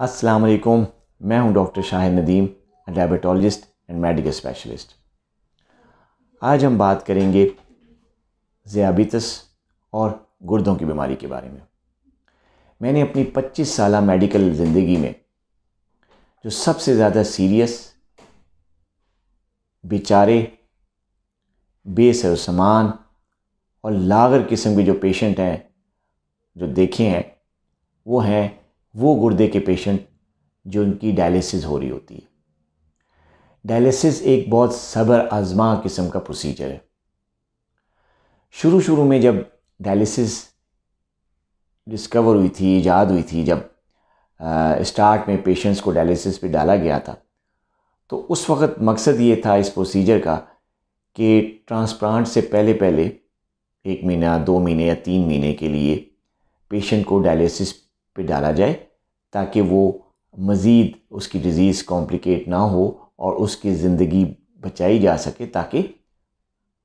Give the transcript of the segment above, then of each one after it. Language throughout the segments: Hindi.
अस्सलाम वालेकुम मैं हूं doctor Shahid Nadeem diabetologist and medical specialist आज हम बात करेंगे ज़ियाबीतस और गुर्दों की बीमारी के बारे में मैंने अपनी 25 साल मेडिकल ज़िंदगी में जो सबसे ज़्यादा सीरियस बेचारे बेसर और लागर किस्म के जो पेशेंट हैं जो देखे हैं वो हैं वो गुर्दे के पेशेंट जो उनकी डायलिसिस हो रही होती है डायलिसिस एक बहुत सबर आजमा किस्म का प्रोसीजर है शुरू शुरू में जब डायलिसिस डिस्कवर हुई थी ईजाद हुई थी जब आ, स्टार्ट में पेशेंट्स को डायलिसिस पे डाला गया था तो उस वक्त मकसद ये था इस प्रोसीजर का कि ट्रांसप्लांट से पहले पहले एक महीना दो महीने या तीन महीने के लिए पेशेंट को डायलिसिस पे डाला जाए ताकि वो मज़ीद उसकी डिज़ीज़ कॉम्प्लिकेट ना हो और उसकी ज़िंदगी बचाई जा सके ताकि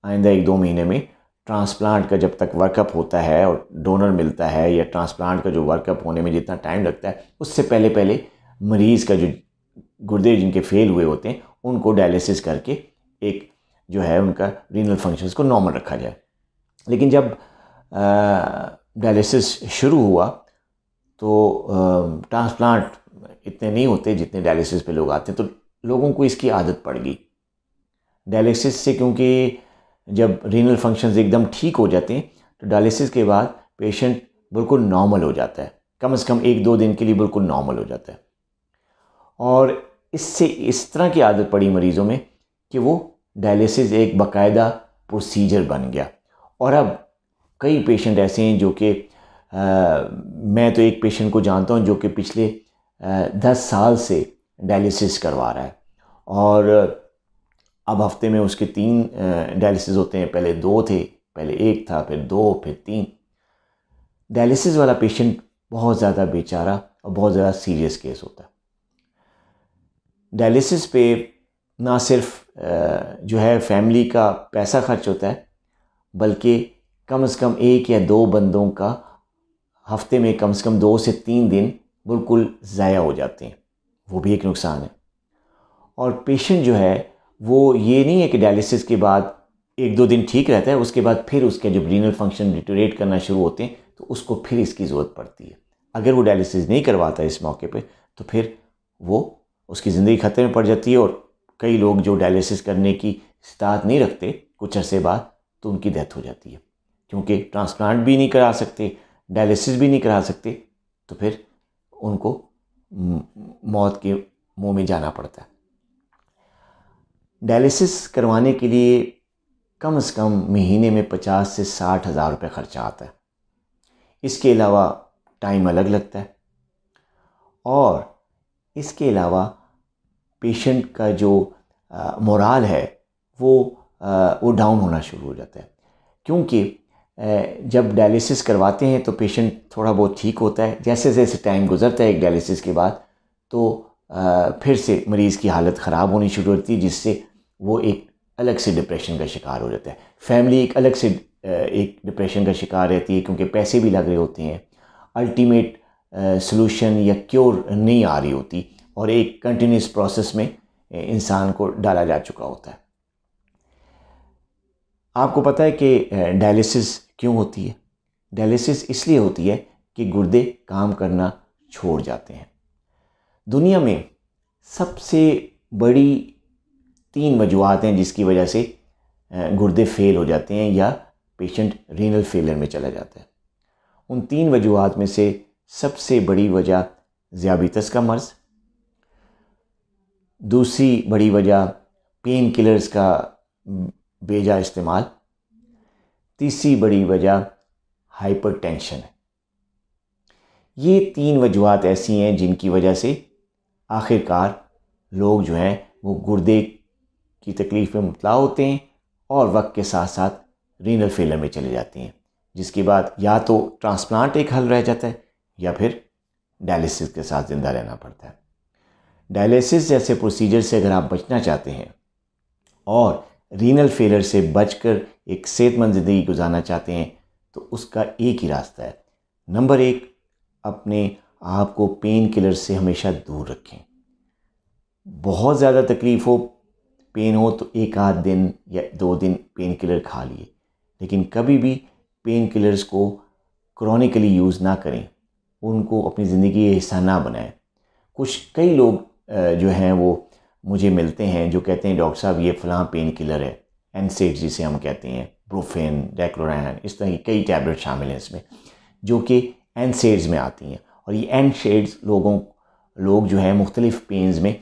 आइंदा एक दो महीने में ट्रांसप्लांट का जब तक वर्कअप होता है और डोनर मिलता है या ट्रांसप्लांट का जो वर्कअप होने में जितना टाइम लगता है उससे पहले पहले मरीज़ का जो गुर्दे जिनके फेल हुए होते हैं उनको डायलिसिस करके एक जो है उनका रीनल फंक्शंस को नॉर्मल रखा जाए लेकिन जब डायलिसिस शुरू हुआ तो ट्रांसप्लांट इतने नहीं होते जितने डायलिसिस पे लोग आते हैं तो लोगों को इसकी आदत पड़ गई डायलिसिस से क्योंकि जब रीनल फंक्शंस एकदम ठीक हो जाते हैं तो डायलिसिस के बाद पेशेंट बिल्कुल नॉर्मल हो जाता है कम से कम एक दो दिन के लिए बिल्कुल नॉर्मल हो जाता है और इससे इस तरह की आदत पड़ी मरीज़ों में कि वो डायलिसिस एक बाकायदा प्रोसीजर बन गया और अब कई पेशेंट ऐसे हैं जो कि मैं तो एक पेशेंट को जानता हूँ जो कि पिछले दस साल से डायलिसिस करवा रहा है और अब हफ्ते में उसके तीन डायलिसिस होते हैं पहले दो थे पहले एक था फिर दो फिर तीन डायलिसिस वाला पेशेंट बहुत ज़्यादा बेचारा और बहुत ज़्यादा सीरियस केस होता है डायलिसिस पे ना सिर्फ जो है फैमिली का पैसा खर्च होता है बल्कि कम से कम एक या दो बंदों का हफ्ते में कम से कम दो से तीन दिन बिल्कुल ज़ाया हो जाते हैं वो भी एक नुकसान है और पेशेंट जो है वो ये नहीं है कि डायलिसिस के बाद एक दो दिन ठीक रहता है उसके बाद फिर उसके जो ब्रीनल फंक्शन डिटोरेट करना शुरू होते हैं तो उसको फिर इसकी ज़रूरत पड़ती है अगर वो डायलिसिस नहीं करवाता इस मौके पर तो फिर वो उसकी ज़िंदगी ख़तरे में पड़ जाती है और कई लोग जो डायलिसिस करने की इस्तात नहीं रखते कुछ अरसे बाद तो उनकी डेथ हो जाती है क्योंकि ट्रांसप्लांट भी नहीं करा सकते डायलिसिस भी नहीं करा सकते तो फिर उनको मौत के मुंह में जाना पड़ता है डायलिसिस करवाने के लिए कम से कम महीने में पचास से साठ हज़ार रुपये ख़र्चा आता है इसके अलावा टाइम अलग लगता है और इसके अलावा पेशेंट का जो मोराल है वो आ, वो डाउन होना शुरू हो जाता है क्योंकि जब डायलिसिस करवाते हैं तो पेशेंट थोड़ा बहुत ठीक होता है जैसे जैसे टाइम गुजरता है एक डायलिसिस के बाद तो फिर से मरीज़ की हालत ख़राब होनी शुरू होती है जिससे वो एक अलग से डिप्रेशन का शिकार हो जाता है फैमिली एक अलग से एक डिप्रेशन का शिकार रहती है क्योंकि पैसे भी लग रहे होते हैं अल्टीमेट सोल्यूशन या क्योर नहीं आ रही होती और एक कंटिन्यूस प्रोसेस में इंसान को डाला जा चुका होता है आपको पता है कि डायलिसिस क्यों होती है डायलिसिस इसलिए होती है कि गुर्दे काम करना छोड़ जाते हैं दुनिया में सबसे बड़ी तीन वजूहत हैं जिसकी वजह से गुर्दे फेल हो जाते हैं या पेशेंट रीनल फेलियर में चला जाता है उन तीन वजूहत में से सबसे बड़ी वजह ज्याबीतस का मर्ज़ दूसरी बड़ी वजह पेन किलर्स का बेजा इस्तेमाल तीसरी बड़ी वजह टेंशन है ये तीन वजूहत ऐसी हैं जिनकी वजह से आखिरकार लोग जो हैं वो गुर्दे की तकलीफ़ में मुबला होते हैं और वक्त के साथ साथ रीनल फेलर में चले जाते हैं जिसके बाद या तो ट्रांसप्लांट एक हल रह जाता है या फिर डायलिसिस के साथ ज़िंदा रहना पड़ता है डायलिसिस जैसे प्रोसीजर से अगर आप बचना चाहते हैं और रीनल फेलर से बचकर एक सेहतमंद ज़िंदगी गुजारना चाहते हैं तो उसका एक ही रास्ता है नंबर एक अपने आप को पेन किलर से हमेशा दूर रखें बहुत ज़्यादा तकलीफ़ हो पेन हो तो एक आध दिन या दो दिन पेन किलर खा लिए लेकिन कभी भी पेन किलर्स को क्रॉनिकली यूज़ ना करें उनको अपनी ज़िंदगी का हिस्सा ना बनाएं कुछ कई लोग जो हैं वो मुझे मिलते हैं जो कहते हैं डॉक्टर साहब ये फला पेन किलर है एनसेट जिसे हम कहते हैं ब्रोफेन डेक्लोरैन इस तरह की कई टैबलेट शामिल हैं इसमें जो कि एन सेड्स में आती हैं और ये एन शेड्स लोगों लोग जो है मुख्तलिफ़ पेन्स में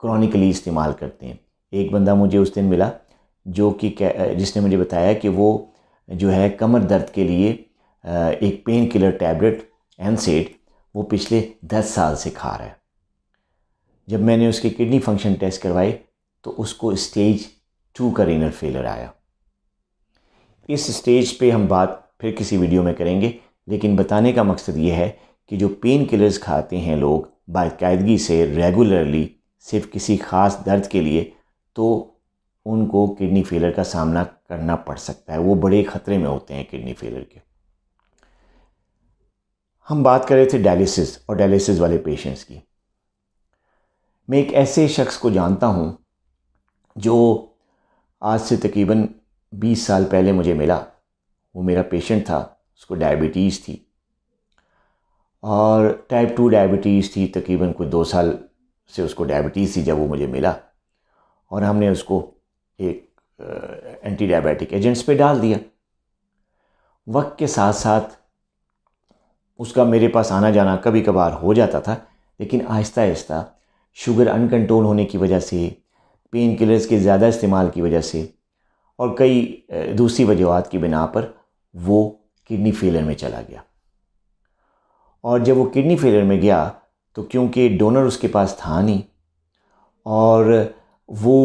क्रॉनिकली इस्तेमाल करते हैं एक बंदा मुझे उस दिन मिला जो कि जिसने मुझे बताया कि वो जो है कमर दर्द के लिए एक पेन किलर टैबलेट एनसेड वो पिछले दस साल से खा रहा है जब मैंने उसके किडनी फंक्शन टेस्ट करवाए तो उसको स्टेज टू का रेनल फेलर आया इस स्टेज पे हम बात फिर किसी वीडियो में करेंगे लेकिन बताने का मकसद ये है कि जो पेन किलर्स खाते हैं लोग बाकायदगी से रेगुलरली सिर्फ किसी ख़ास दर्द के लिए तो उनको किडनी फेलर का सामना करना पड़ सकता है वो बड़े ख़तरे में होते हैं किडनी फेलर के हम बात कर रहे थे डायलिसिस और डायलिसिस वाले पेशेंट्स की मैं एक ऐसे शख्स को जानता हूँ जो आज से तकरीबन 20 साल पहले मुझे मिला वो मेरा पेशेंट था उसको डायबिटीज़ थी और टाइप टू डायबिटीज़ थी तकरीबन कुछ दो साल से उसको डायबिटीज़ थी जब वो मुझे मिला और हमने उसको एक एंटी डायबिटिक एजेंट्स पे डाल दिया वक्त के साथ साथ उसका मेरे पास आना जाना कभी कभार हो जाता था लेकिन आहिस्ता आहिस्ता शुगर अनकंट्रोल होने की वजह से पेन किलर्स के ज़्यादा इस्तेमाल की वजह से और कई दूसरी वजूहत की बिना पर वो किडनी फेलियर में चला गया और जब वो किडनी फेलियर में गया तो क्योंकि डोनर उसके पास था नहीं और वो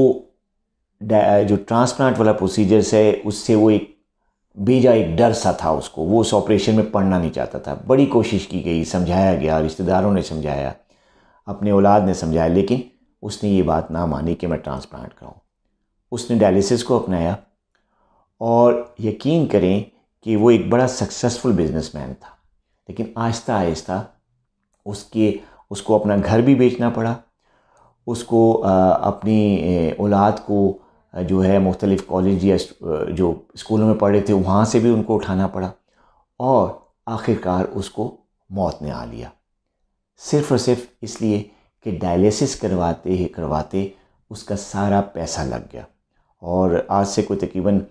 जो ट्रांसप्लांट वाला प्रोसीजर्स है उससे वो एक बीजा एक डर सा था उसको वो उस ऑपरेशन में पढ़ना नहीं चाहता था बड़ी कोशिश की गई समझाया गया रिश्तेदारों ने समझाया अपने औलाद ने समझाया लेकिन उसने ये बात ना मानी कि मैं ट्रांसप्लांट कराऊँ उसने डायलिसिस को अपनाया और यकीन करें कि वो एक बड़ा सक्सेसफुल बिजनेसमैन था लेकिन आहिस्ता आहिस्ता उसके उसको अपना घर भी बेचना पड़ा उसको अपनी औलाद को जो है मुख्तलिफ़ कॉलेज या जो स्कूलों में पढ़े थे वहाँ से भी उनको उठाना पड़ा और आखिरकार उसको मौत ने आ लिया सिर्फ और सिर्फ इसलिए कि डायलिसिस करवाते ही करवाते उसका सारा पैसा लग गया और आज से कोई तकरीबन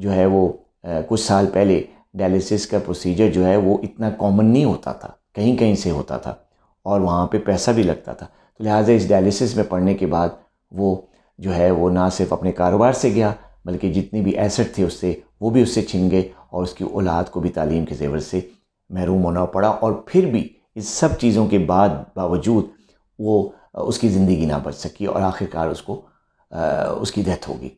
जो है वो आ, कुछ साल पहले डायलिसिस का प्रोसीजर जो है वो इतना कॉमन नहीं होता था कहीं कहीं से होता था और वहाँ पे पैसा भी लगता था तो लिहाजा इस डायलिसिस में पढ़ने के बाद वो जो है वो ना सिर्फ अपने कारोबार से गया बल्कि जितने भी एसेट थे उससे वो भी उससे छिन गए और उसकी औलाद को भी तालीम के जेवर से महरूम होना पड़ा और फिर भी इन सब चीज़ों के बाद बावजूद वो उसकी ज़िंदगी ना बच सकी और आखिरकार उसको उसकी डेथ होगी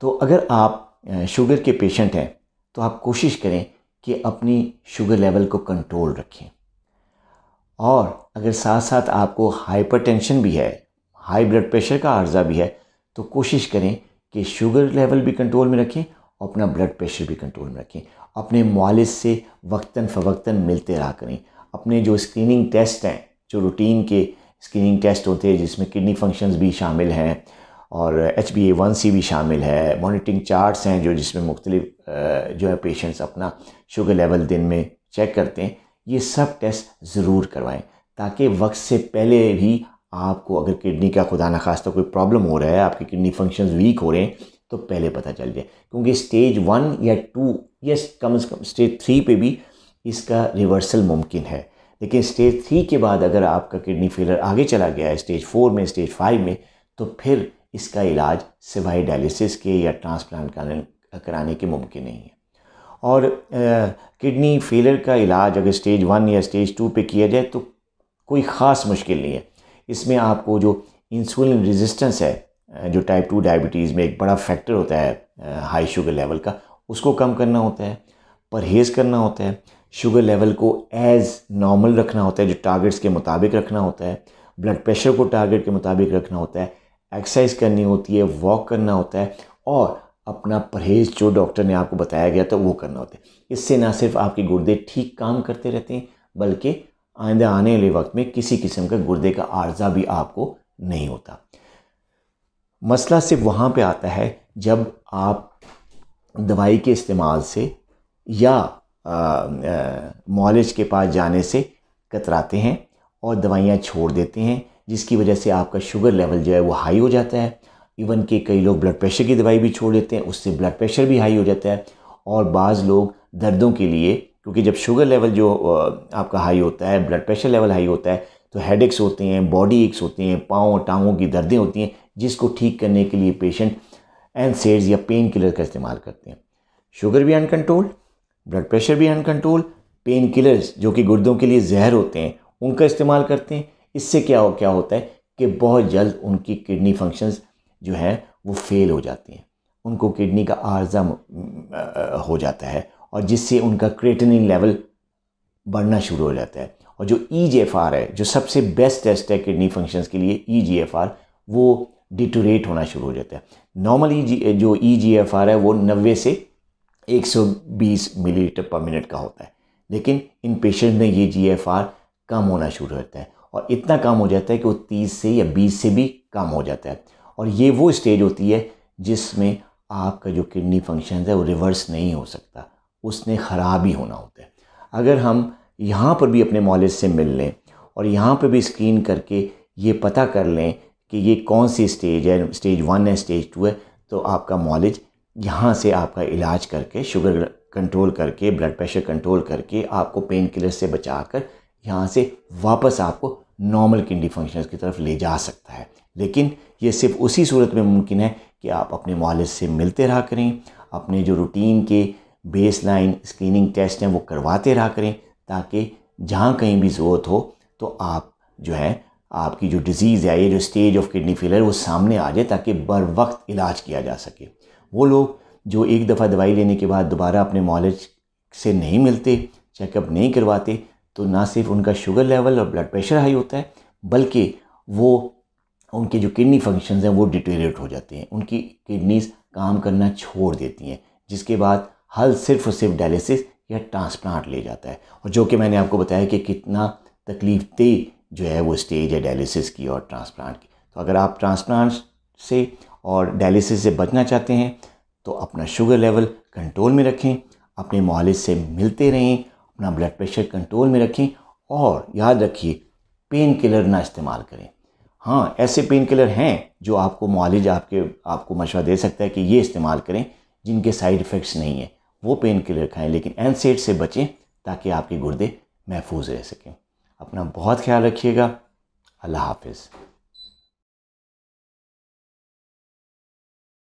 तो अगर आप शुगर के पेशेंट हैं तो आप कोशिश करें कि अपनी शुगर लेवल को कंट्रोल रखें और अगर साथ साथ आपको हाइपरटेंशन भी है हाई ब्लड प्रेशर का अर्जा भी है तो कोशिश करें कि शुगर लेवल भी कंट्रोल में रखें और अपना ब्लड प्रेशर भी कंट्रोल में रखें अपने मालिद से वक्ता फ़वक्ता मिलते रहा करें अपने जो स्क्रीनिंग टेस्ट हैं जो रूटीन के स्क्रीनिंग टेस्ट होते हैं जिसमें किडनी फंक्शंस भी शामिल हैं और H B A one C भी शामिल है मॉनिटरिंग चार्ट्स हैं जो जिसमें मुख्तलिफ जो है पेशेंट्स अपना शुगर लेवल दिन में चेक करते हैं ये सब टेस्ट ज़रूर करवाएं ताकि वक्त से पहले भी आपको अगर किडनी का खुदा ना खास्ता कोई प्रॉब्लम हो रहा है आपकी किडनी फंक्शन वीक हो रहे हैं तो पहले पता चल जाए क्योंकि स्टेज वन या टू या कम अज़ कम स्टेज थ्री पे भी इसका रिवर्सल मुमकिन है लेकिन स्टेज थ्री के बाद अगर आपका किडनी फेलर आगे चला गया है स्टेज फोर में स्टेज फाइव में तो फिर इसका इलाज सिवाय डायलिसिस के या ट्रांसप्लांट कराने के मुमकिन नहीं है और किडनी फेलर का इलाज अगर स्टेज वन या स्टेज टू पे किया जाए तो कोई ख़ास मुश्किल नहीं है इसमें आपको जो इंसुलिन रेजिस्टेंस है जो टाइप टू डायबिटीज़ में एक बड़ा फैक्टर होता है हाई शुगर लेवल का उसको कम करना होता है परहेज़ करना होता है शुगर लेवल को एज़ नॉर्मल रखना होता है जो टारगेट्स के मुताबिक रखना होता है ब्लड प्रेशर को टारगेट के मुताबिक रखना होता है एक्सरसाइज करनी होती है वॉक करना होता है और अपना परहेज जो डॉक्टर ने आपको बताया गया था वो करना होता है इससे ना सिर्फ आपके गुर्दे ठीक काम करते रहते हैं बल्कि आइंदा आने वाले वक्त में किसी किस्म का गुर्दे का आर्जा भी आपको नहीं होता मसला सिर्फ वहाँ पे आता है जब आप दवाई के इस्तेमाल से या मॉलिज के पास जाने से कतराते हैं और दवाइयाँ छोड़ देते हैं जिसकी वजह से आपका शुगर लेवल जो है वो हाई हो जाता है इवन कि कई लोग ब्लड प्रेशर की दवाई भी छोड़ देते हैं उससे ब्लड प्रेशर भी हाई हो जाता है और बाज़ लोग दर्दों के लिए क्योंकि जब शुगर लेवल जो आपका हाई होता है ब्लड प्रेशर लेवल हाई होता है तो हेड होते हैं बॉडी एक्स होते हैं पाँव टांगों की दर्दें होती हैं जिसको ठीक करने के लिए पेशेंट एनसेड्स या पेन किलर का इस्तेमाल करते हैं शुगर भी अनकंट्रोल्ड ब्लड प्रेशर भी अनकंट्रोल पेन किलर्स जो कि गुर्दों के लिए जहर होते हैं उनका इस्तेमाल करते हैं इससे क्या हो क्या होता है कि बहुत जल्द उनकी किडनी फंक्शंस जो है वो फेल हो जाती हैं उनको किडनी का आर्जा हो जाता है और जिससे उनका क्रेटनिन लेवल बढ़ना शुरू हो जाता है और जो ई जी एफ आर है जो सबसे बेस्ट टेस्ट है किडनी फंक्शंस के लिए ई जी एफ आर वो डिटोरेट होना शुरू हो जाता है नॉर्मली जी e जो ई जी एफ आर है वो नब्बे से 120 मिलीलीटर पर मिनट का होता है लेकिन इन पेशेंट में ये जी कम होना शुरू होता है और इतना कम हो जाता है कि वो 30 से या 20 से भी कम हो जाता है और ये वो स्टेज होती है जिसमें आपका जो किडनी फंक्शन है वो रिवर्स नहीं हो सकता उसने ख़राब ही होना होता है अगर हम यहाँ पर भी अपने मॉलेज से मिल लें और यहाँ पर भी स्क्रीन करके ये पता कर लें कि ये कौन सी स्टेज है स्टेज वन है स्टेज टू है तो आपका मॉलेज यहाँ से आपका इलाज करके शुगर कंट्रोल करके ब्लड प्रेशर कंट्रोल करके आपको पेन किलर से बचा कर यहाँ से वापस आपको नॉर्मल किडनी फंक्शन की तरफ ले जा सकता है लेकिन ये सिर्फ उसी सूरत में मुमकिन है कि आप अपने मालिद से मिलते रहा करें अपने जो रूटीन के बेस लाइन स्क्रीनिंग टेस्ट हैं वो करवाते रहा करें ताकि जहाँ कहीं भी ज़रूरत हो तो आप जो है आपकी जो डिज़ीज़ है ये जो स्टेज ऑफ किडनी फेलर वो सामने आ जाए ताकि बर वक्त इलाज किया जा सके वो लोग जो एक दफ़ा दवाई लेने के बाद दोबारा अपने मॉलेज से नहीं मिलते चेकअप नहीं करवाते तो ना सिर्फ उनका शुगर लेवल और ब्लड प्रेशर हाई होता है बल्कि वो उनके जो किडनी फंक्शंस हैं वो डिटेरेट हो जाते हैं उनकी किडनीज काम करना छोड़ देती हैं जिसके बाद हल सिर्फ और सिर्फ डायलिसिस या ट्रांसप्लांट ले जाता है और जो कि मैंने आपको बताया कि कितना तकलीफ दे जो है वो स्टेज है डायलिसिस की और ट्रांसप्लांट की तो अगर आप ट्रांसप्लांट से और डायलिसिस से बचना चाहते हैं तो अपना शुगर लेवल कंट्रोल में रखें अपने मालिज से मिलते रहें अपना ब्लड प्रेशर कंट्रोल में रखें और याद रखिए पेन किलर ना इस्तेमाल करें हाँ ऐसे पेन किलर हैं जो आपको मालिज आपके आपको मशवरा दे सकता है कि ये इस्तेमाल करें जिनके साइड इफ़ेक्ट्स नहीं हैं वो पेन किलर खाएं लेकिन एनसेट से बचें ताकि आपके गुर्दे महफूज रह सकें अपना बहुत ख्याल रखिएगा अल्लाह हाफिज़